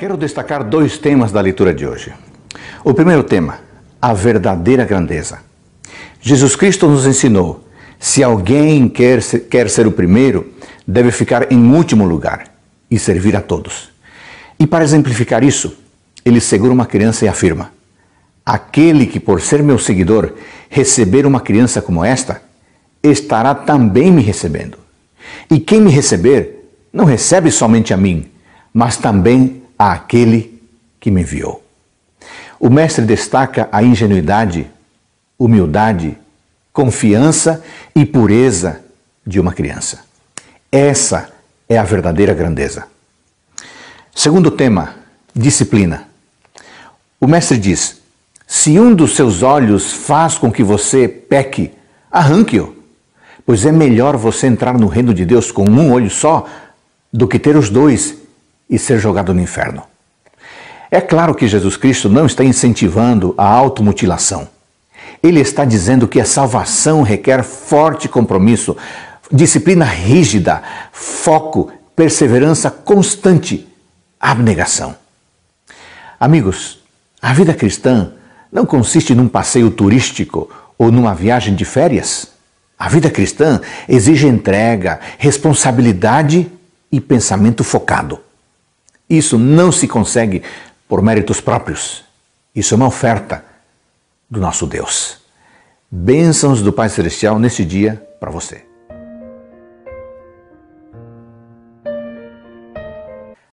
Quero destacar dois temas da leitura de hoje. O primeiro tema, a verdadeira grandeza. Jesus Cristo nos ensinou: se alguém quer ser, quer ser o primeiro, deve ficar em último lugar e servir a todos. E para exemplificar isso, ele segura uma criança e afirma: Aquele que, por ser meu seguidor, receber uma criança como esta, estará também me recebendo. E quem me receber, não recebe somente a mim, mas também àquele que me enviou. O mestre destaca a ingenuidade, humildade, confiança e pureza de uma criança. Essa é a verdadeira grandeza. Segundo tema, disciplina. O mestre diz: se um dos seus olhos faz com que você peque, arranque-o, pois é melhor você entrar no reino de Deus com um olho só do que ter os dois e ser jogado no inferno. É claro que Jesus Cristo não está incentivando a automutilação. Ele está dizendo que a salvação requer forte compromisso, disciplina rígida, foco, perseverança constante, abnegação. Amigos, a vida cristã não consiste num passeio turístico ou numa viagem de férias. A vida cristã exige entrega, responsabilidade e pensamento focado. Isso não se consegue por méritos próprios. Isso é uma oferta do nosso Deus. Bênçãos do Pai Celestial nesse dia para você.